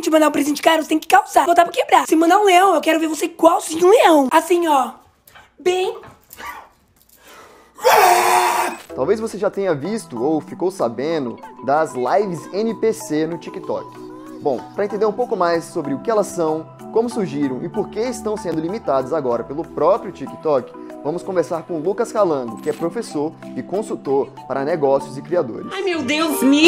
que te mandar um presente caro, você tem que calçar. Botar pra quebrar. Se mandar um leão, eu quero ver você igualzinho um leão. Assim, ó. Bem Talvez você já tenha visto ou ficou sabendo das lives NPC no TikTok. Bom, para entender um pouco mais sobre o que elas são, como surgiram e por que estão sendo limitadas agora pelo próprio TikTok, vamos conversar com Lucas Calango, que é professor e consultor para negócios e criadores. Ai, meu Deus, me!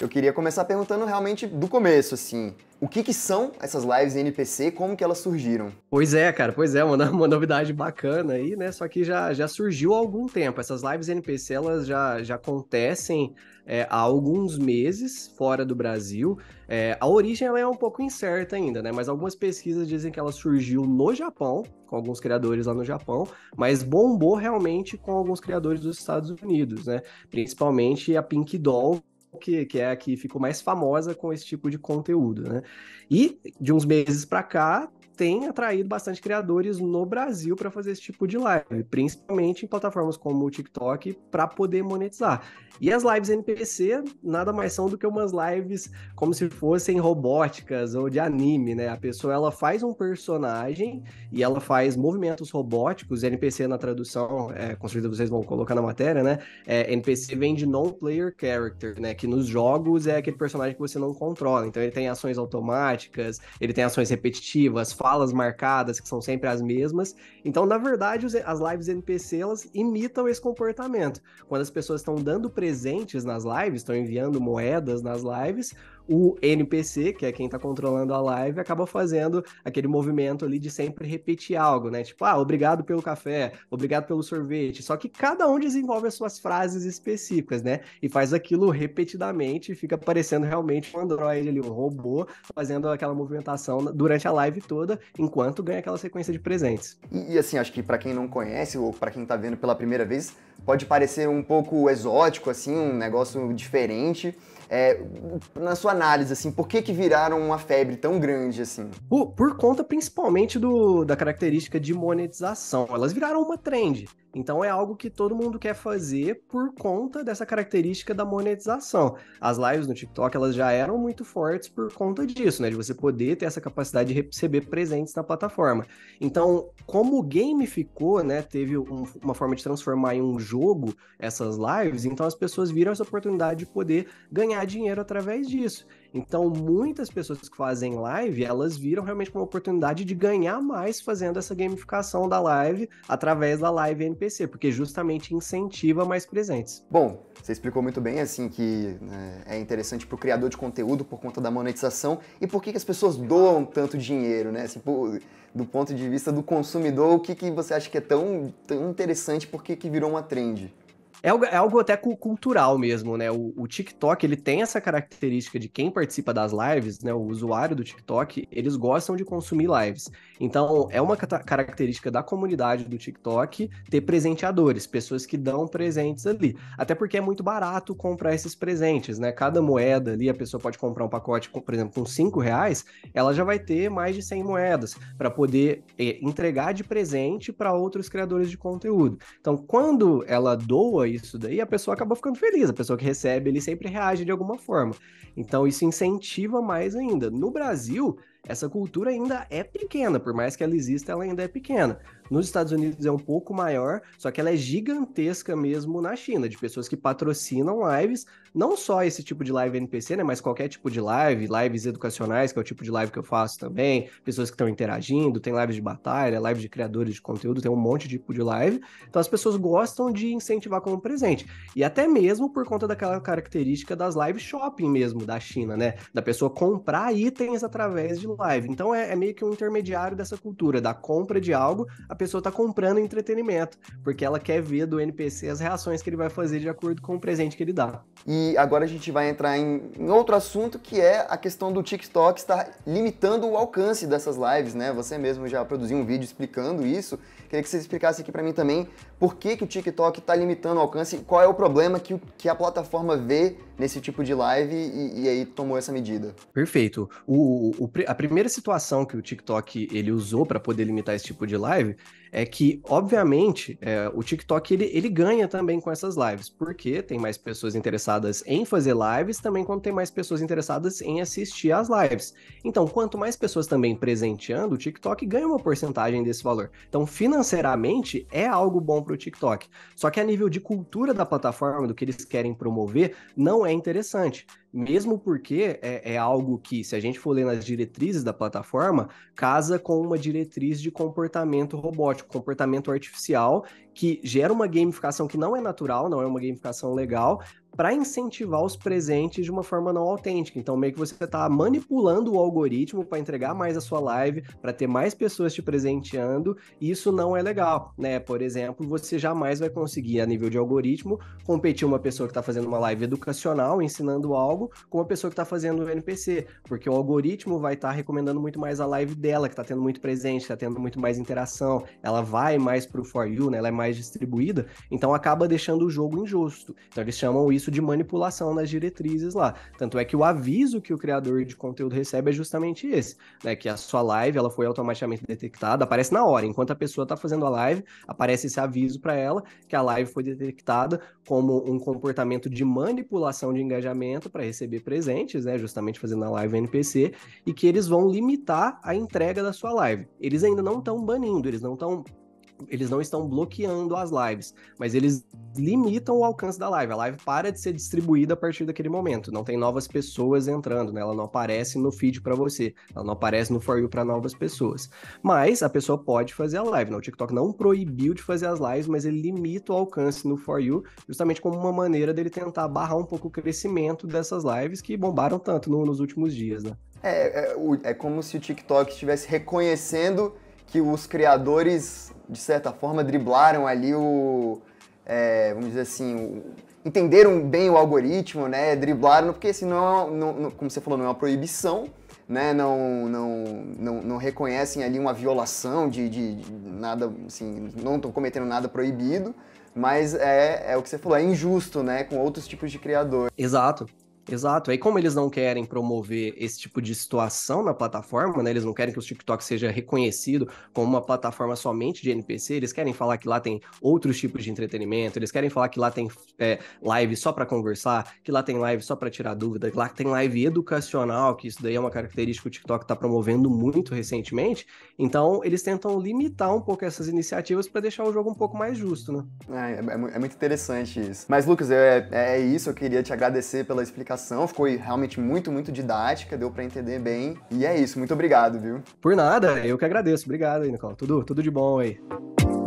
Eu queria começar perguntando realmente do começo, assim o que, que são essas lives NPC, como que elas surgiram? Pois é, cara, pois é, uma, uma novidade bacana aí, né? Só que já, já surgiu há algum tempo. Essas lives NPC, elas já, já acontecem é, há alguns meses fora do Brasil. É, a origem ela é um pouco incerta ainda, né? Mas algumas pesquisas dizem que ela surgiu no Japão, com alguns criadores lá no Japão, mas bombou realmente com alguns criadores dos Estados Unidos, né? Principalmente a Pink Doll, que, que é a que ficou mais famosa com esse tipo de conteúdo, né? E de uns meses para cá tem atraído bastante criadores no Brasil para fazer esse tipo de live, principalmente em plataformas como o TikTok, para poder monetizar. E as lives NPC nada mais são do que umas lives como se fossem robóticas ou de anime, né? A pessoa ela faz um personagem e ela faz movimentos robóticos, NPC na tradução, é, com certeza vocês vão colocar na matéria, né? É, NPC vem de non-player character, né? Que nos jogos é aquele personagem que você não controla. Então ele tem ações automáticas, ele tem ações repetitivas, fala falas marcadas, que são sempre as mesmas. Então, na verdade, as lives NPC elas imitam esse comportamento. Quando as pessoas estão dando presentes nas lives, estão enviando moedas nas lives, o NPC, que é quem tá controlando a live, acaba fazendo aquele movimento ali de sempre repetir algo, né? Tipo, ah, obrigado pelo café, obrigado pelo sorvete. Só que cada um desenvolve as suas frases específicas, né? E faz aquilo repetidamente e fica parecendo realmente um androide ali, um robô, fazendo aquela movimentação durante a live toda, enquanto ganha aquela sequência de presentes. E, e assim, acho que para quem não conhece ou para quem tá vendo pela primeira vez, pode parecer um pouco exótico, assim, um negócio diferente é, na sua análise, assim, por que que viraram uma febre tão grande, assim? Por, por conta principalmente do, da característica de monetização. Elas viraram uma trend. Então é algo que todo mundo quer fazer por conta dessa característica da monetização. As lives no TikTok elas já eram muito fortes por conta disso, né? De você poder ter essa capacidade de receber presentes na plataforma. Então, como o game ficou, né? Teve um, uma forma de transformar em um jogo essas lives, então as pessoas viram essa oportunidade de poder ganhar dinheiro através disso. Então, muitas pessoas que fazem live, elas viram realmente como uma oportunidade de ganhar mais fazendo essa gamificação da live através da live porque justamente incentiva mais presentes. Bom, você explicou muito bem assim que né, é interessante para o criador de conteúdo por conta da monetização e por que, que as pessoas doam tanto dinheiro, né? Assim, por, do ponto de vista do consumidor, o que, que você acha que é tão, tão interessante, por que, que virou uma trend? É algo, é algo até cultural mesmo, né? O, o, TikTok, ele tem essa característica de quem participa das lives, né? O usuário do TikTok, eles gostam de consumir lives. Então, é uma característica da comunidade do TikTok ter presenteadores, pessoas que dão presentes ali. Até porque é muito barato comprar esses presentes, né? Cada moeda ali, a pessoa pode comprar um pacote, por exemplo, com 5 reais, ela já vai ter mais de 100 moedas para poder eh, entregar de presente para outros criadores de conteúdo. Então, quando ela doa isso daí, a pessoa acabou ficando feliz. A pessoa que recebe, ele sempre reage de alguma forma. Então isso incentiva mais ainda. No Brasil, essa cultura ainda é pequena, por mais que ela exista, ela ainda é pequena. Nos Estados Unidos é um pouco maior, só que ela é gigantesca mesmo na China, de pessoas que patrocinam lives, não só esse tipo de live NPC, né, mas qualquer tipo de live, lives educacionais, que é o tipo de live que eu faço também, pessoas que estão interagindo, tem lives de batalha, lives de criadores de conteúdo, tem um monte de tipo de live. Então as pessoas gostam de incentivar como presente. E até mesmo por conta daquela característica das live shopping mesmo da China, né, da pessoa comprar itens através de live. Então é, é meio que um intermediário dessa cultura da compra de algo, a pessoa tá comprando entretenimento, porque ela quer ver do NPC as reações que ele vai fazer de acordo com o presente que ele dá. E agora a gente vai entrar em, em outro assunto que é a questão do TikTok estar limitando o alcance dessas lives, né? Você mesmo já produziu um vídeo explicando isso. Queria que você explicasse aqui para mim também por que, que o TikTok está limitando o alcance, qual é o problema que, que a plataforma vê nesse tipo de live e, e aí tomou essa medida. Perfeito. O, o, a primeira situação que o TikTok ele usou para poder limitar esse tipo de live é que, obviamente, é, o TikTok ele, ele ganha também com essas lives, porque tem mais pessoas interessadas em fazer lives, também quando tem mais pessoas interessadas em assistir às lives. Então, quanto mais pessoas também presenteando, o TikTok ganha uma porcentagem desse valor. Então, financeiramente, é algo bom para o TikTok. Só que a nível de cultura da plataforma, do que eles querem promover, não é interessante. Mesmo porque é, é, algo que, se a gente for ler nas diretrizes da plataforma, casa com uma diretriz de comportamento robótico, comportamento artificial, que gera uma gamificação que não é natural, não é uma gamificação legal, para incentivar os presentes de uma forma não autêntica. Então, meio que você está manipulando o algoritmo para entregar mais a sua live, para ter mais pessoas te presenteando, e isso não é legal, né? Por exemplo, você jamais vai conseguir, a nível de algoritmo, competir uma pessoa que está fazendo uma live educacional, ensinando algo, com uma pessoa que está fazendo o NPC, porque o algoritmo vai estar tá recomendando muito mais a live dela, que está tendo muito presente, está tendo muito mais interação, ela vai mais para o For You, né? Ela é mais distribuída, então acaba deixando o jogo injusto. Então, eles chamam isso isso de manipulação nas diretrizes lá. Tanto é que o aviso que o criador de conteúdo recebe é justamente esse, né? Que a sua live ela foi automaticamente detectada, aparece na hora, enquanto a pessoa está fazendo a live, aparece esse aviso para ela que a live foi detectada como um comportamento de manipulação de engajamento para receber presentes, né? Justamente fazendo a live NPC e que eles vão limitar a entrega da sua live. Eles ainda não estão banindo, eles não estão eles não estão bloqueando as lives, mas eles limitam o alcance da live. A live para de ser distribuída a partir daquele momento. Não tem novas pessoas entrando, né? Ela não aparece no feed para você, ela não aparece no for you para novas pessoas. Mas a pessoa pode fazer a live. Né? O TikTok não proibiu de fazer as lives, mas ele limita o alcance no for you, justamente como uma maneira dele tentar barrar um pouco o crescimento dessas lives que bombaram tanto no, nos últimos dias, né? É, é, é como se o TikTok estivesse reconhecendo que os criadores de certa forma, driblaram ali o. É, vamos dizer assim, o, entenderam bem o algoritmo, né? Driblaram, porque senão, assim, é não, não, como você falou, não é uma proibição, né? Não, não, não, não reconhecem ali uma violação de, de, de nada, assim, não estão cometendo nada proibido, mas é, é o que você falou, é injusto, né? Com outros tipos de criador. Exato. Exato. Aí, como eles não querem promover esse tipo de situação na plataforma, né? Eles não querem que o TikTok seja reconhecido como uma plataforma somente de NPC, eles querem falar que lá tem outros tipos de entretenimento, eles querem falar que lá tem é, live só para conversar, que lá tem live só para tirar dúvida, que lá tem live educacional, que isso daí é uma característica que o TikTok está promovendo muito recentemente. Então, eles tentam limitar um pouco essas iniciativas para deixar o jogo um pouco mais justo, né? É, é, é muito interessante isso. Mas, Lucas, é, é isso. Eu queria te agradecer pela explicação explicação, ficou realmente muito, muito didática, deu para entender bem. E é isso, muito obrigado, viu? Por nada, eu que agradeço. Obrigado aí, Nicole. Tudo, tudo de bom aí.